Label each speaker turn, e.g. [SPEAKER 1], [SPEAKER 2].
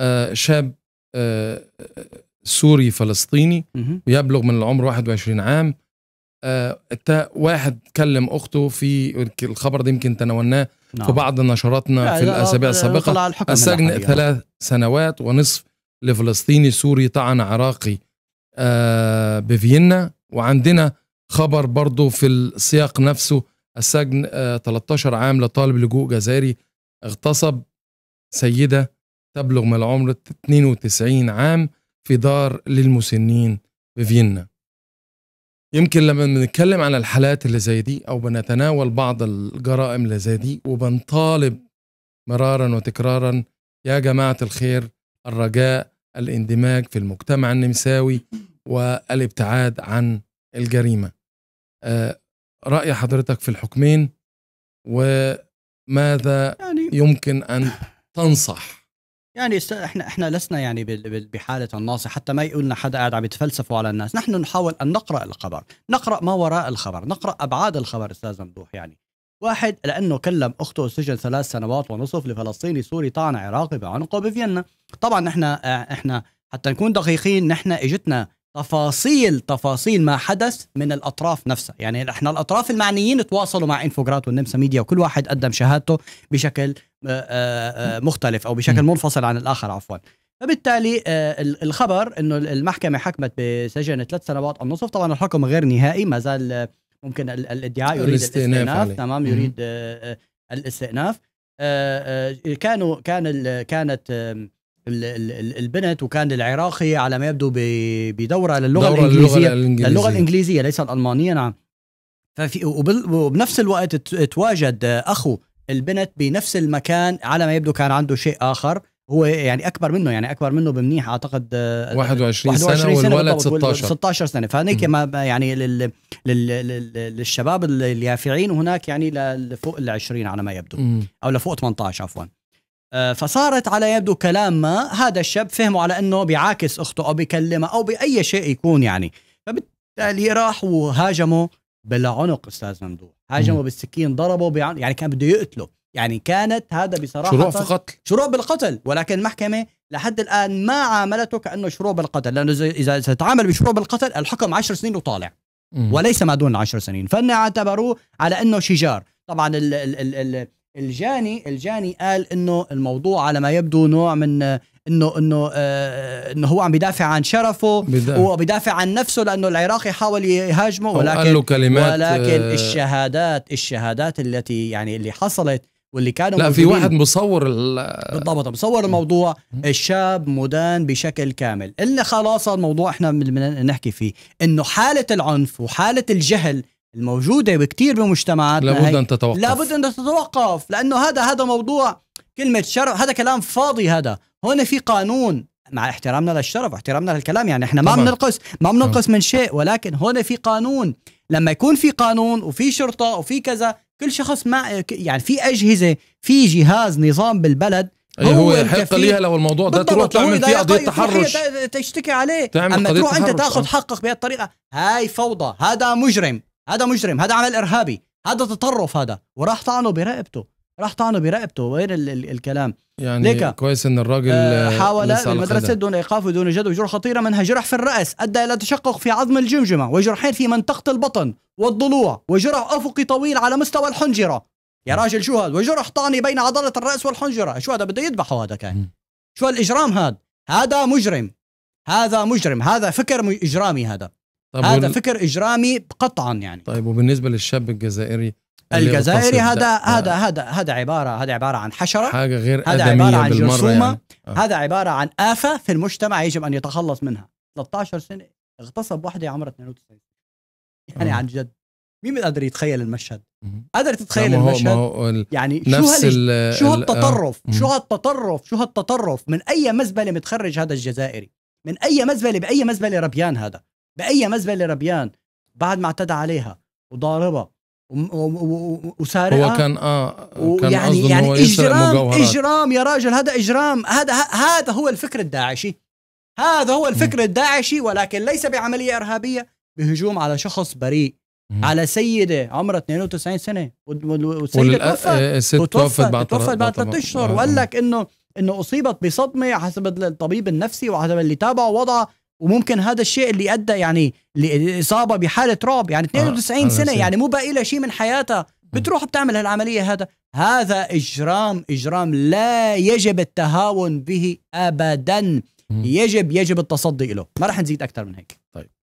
[SPEAKER 1] آه، شاب آه، سوري فلسطيني يبلغ من العمر 21 عام آه، واحد كلم اخته في الخبر ده يمكن تناولناه في نعم. بعض نشراتنا في الاسابيع السابقه السجن ثلاث سنوات ونصف لفلسطيني سوري طعن عراقي بفيينا وعندنا خبر برضه في السياق نفسه السجن 13 عام لطالب لجوء جزائري اغتصب سيده تبلغ من العمر 92 عام في دار للمسنين بفيينا يمكن لما بنتكلم عن الحالات اللي زي دي او بنتناول بعض الجرائم اللي زي دي وبنطالب مرارا وتكرارا يا جماعه الخير الرجاء الاندماج في المجتمع النمساوي والابتعاد عن الجريمه. آه، راي حضرتك في الحكمين وماذا يعني يمكن ان تنصح
[SPEAKER 2] يعني احنا احنا لسنا يعني بحاله الناصح حتى ما يقول لنا حدا قاعد عم يتفلسفوا على الناس، نحن نحاول ان نقرا الخبر، نقرا ما وراء الخبر، نقرا ابعاد الخبر استاذ ممدوح يعني. واحد لانه كلم اخته سجن ثلاث سنوات ونصف لفلسطيني سوري طعن عراقي بعنقه بفيينا، طبعا نحن احنا حتى نكون دقيقين نحن اجتنا تفاصيل تفاصيل ما حدث من الاطراف نفسها يعني احنا الاطراف المعنيين تواصلوا مع انفوجرات والنمسا ميديا وكل واحد قدم شهادته بشكل آه، آه، آه، مختلف او بشكل منفصل عن الاخر عفوا فبالتالي الخبر انه المحكمه حكمت بسجن ثلاث سنوات ونصف طبعا الحكم غير نهائي ما زال ممكن الادعاء يريد الاستئناف, الاستئناف تمام يريد الاستئناف كانوا كان كانت البنت وكان العراقي على ما يبدو بدوره للغه دورة الانجليزيه للغه الانجليزيه, للغة الإنجليزية ليس الالمانيه نعم ففي وبنفس الوقت تواجد اخو البنت بنفس المكان على ما يبدو كان عنده شيء اخر هو يعني اكبر منه يعني اكبر منه بمنيح اعتقد 21, آه، 21 سنه, سنة والولد 16 16 سنه فهنيك ما يعني لل لل للشباب اليافعين وهناك يعني لفوق ال 20 على ما يبدو او لفوق 18 عفوا آه، فصارت على يبدو كلام ما هذا الشاب فهمه على انه بيعاكس اخته او بيكلمها او باي شيء يكون يعني فبالتالي راح وهاجمه بالعنق استاذ ممدوح هاجمه بالسكين ضربه يعني كان بده يقتله يعني كانت هذا بصراحه شروع في قتل شروع بالقتل ولكن المحكمه لحد الان ما عاملته كانه شروع بالقتل لانه اذا تعامل بشروع بالقتل الحكم 10 سنين وطالع وليس ما دون 10 سنين فان اعتبروه على انه شجار طبعا ال ال ال ال الجاني الجاني قال انه الموضوع على ما يبدو نوع من انه انه آه، انه هو عم بيدافع عن شرفه وبيدافع عن نفسه لانه العراقي حاول يهاجمه ولكن قال له كلمات ولكن آه الشهادات الشهادات التي يعني اللي حصلت واللي كانوا لا في واحد مصور بالضبط مصور الموضوع الشاب مدان بشكل كامل اللي خلاص الموضوع احنا نحكي فيه انه حاله العنف وحاله الجهل الموجودة بكثير بمجتمعات لابد أن تتوقف لابد أن تتوقف لأنه هذا هذا موضوع كلمة شرف هذا كلام فاضي هذا هون في قانون مع احترامنا للشرف واحترامنا للكلام يعني احنا ما بننقص ما بننقص نعم. من شيء ولكن هون في قانون لما يكون في قانون وفي شرطه وفي كذا كل شخص ما يعني في اجهزه في جهاز نظام بالبلد هو, هو الحق ليها لو الموضوع ده تروح تعمل فيه قضيه تحرش تشتكي عليه اما تروح انت تاخذ حقك بهالطريقه هاي فوضى هذا مجرم هذا مجرم هذا عمل ارهابي هذا تطرف هذا وراح طعنه برقبته راح طعنه برقبته وين ال ال الكلام
[SPEAKER 1] يعني ليكا كويس ان الراجل آه حاول المدرسه
[SPEAKER 2] دون ايقاف ودون جد وجر خطيره منها جرح في الراس ادى الى تشقق في عظم الجمجمه وجرحين في منطقه البطن والضلوع وجرح افقي طويل على مستوى الحنجره يا راجل شو هذا وجرح طعني بين عضله الراس والحنجره شو هذا بده يذبحه هذا كان شو هالاجرام هذا هذا مجرم هذا مجرم هذا فكر اجرامي هذا طيب هذا وال...
[SPEAKER 1] فكر اجرامي قطعا يعني طيب وبالنسبه للشاب الجزائري الجزائري هذا
[SPEAKER 2] هذا هذا هذا عباره هذا عباره عن حشره
[SPEAKER 1] حاجه غير هذا عباره عن جرثومه يعني.
[SPEAKER 2] آه. هذا عباره عن افه في المجتمع يجب ان يتخلص منها 13 سنه اغتصب واحده عمرها 92 يعني آه. عن جد مين قادر يتخيل المشهد؟ قادر تتخيل المشهد هو ال... يعني شو هال... ال... شو هالتطرف؟ آه. شو هالتطرف؟ شو هالتطرف؟ من اي مزبله متخرج هذا الجزائري؟ من اي مزبله باي مزبله ربيان هذا؟ باي مزبله ربيان بعد ما اعتدى عليها وضاربها وسارقها هو كان
[SPEAKER 1] اه كان يعني يعني اجرام اجرام
[SPEAKER 2] يا راجل هذا اجرام هذا هذا هو الفكر الداعشي هذا هو الفكر الداعشي ولكن ليس بعمليه ارهابيه بهجوم على شخص بريء على سيده عمرها 92 سنه والسيده آه، آه، توفت توفت بعد توفت بعد ثلاث اشهر آه، وقال لك انه انه اصيبت بصدمه حسب الطبيب النفسي وحسب اللي تابعه وضعها وممكن هذا الشيء اللي ادى يعني لاصابه بحاله رعب يعني 92 آه. سنه يعني مو باقي لها شيء من حياتها بتروح بتعمل هالعمليه هذا هذا اجرام اجرام لا يجب التهاون به ابدا يجب يجب التصدي له ما راح نزيد اكثر من هيك
[SPEAKER 1] طيب